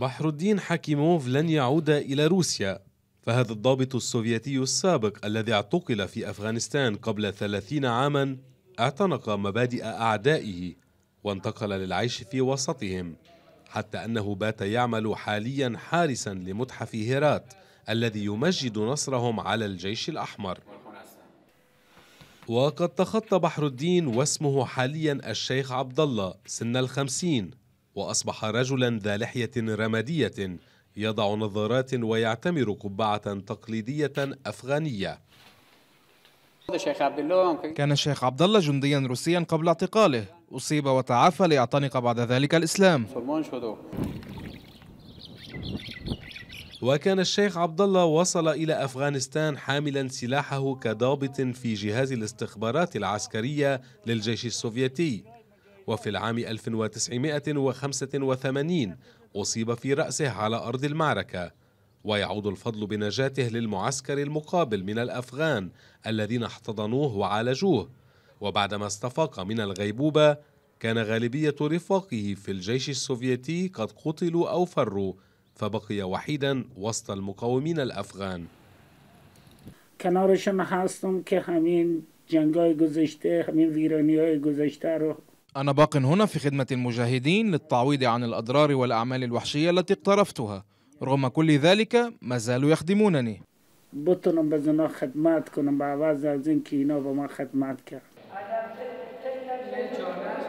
بحر الدين حكيموف لن يعود إلى روسيا فهذا الضابط السوفيتي السابق الذي اعتقل في أفغانستان قبل ثلاثين عاما اعتنق مبادئ أعدائه وانتقل للعيش في وسطهم حتى أنه بات يعمل حاليا حارسا لمتحف هيرات الذي يمجد نصرهم على الجيش الأحمر وقد تخطى بحر الدين واسمه حاليا الشيخ عبد الله سن الخمسين وأصبح رجلا ذا لحية رمادية يضع نظارات ويعتمر قبعة تقليدية أفغانية كان الشيخ عبد الله جنديا روسيا قبل اعتقاله أصيب وتعافى ليعتنق بعد ذلك الإسلام وكان الشيخ عبد الله وصل إلى أفغانستان حاملا سلاحه كضابط في جهاز الاستخبارات العسكرية للجيش السوفيتي وفي العام 1985 أصيب في رأسه على أرض المعركة ويعود الفضل بنجاته للمعسكر المقابل من الأفغان الذين احتضنوه وعالجوه وبعدما استفاق من الغيبوبة كان غالبية رفاقه في الجيش السوفيتي قد قتلوا أو فروا فبقي وحيدا وسط المقاومين الأفغان کنارشان هستم که همین جنگ های گذشته همین ویرانی های گذشته رو أنا باق هنا في خدمة المجاهدين للتعويض عن الأضرار والأعمال الوحشية التي اقترفتها رغم كل ذلك ما زالوا يخدمونني بزنا زنكي ما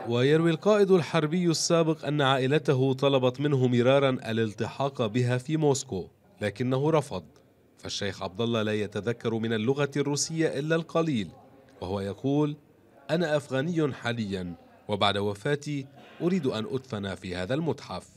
ويروي القائد الحربي السابق أن عائلته طلبت منه مرارا الالتحاق بها في موسكو لكنه رفض فالشيخ عبد الله لا يتذكر من اللغة الروسية إلا القليل وهو يقول أنا أفغاني حالياً وبعد وفاتي أريد أن أدفن في هذا المتحف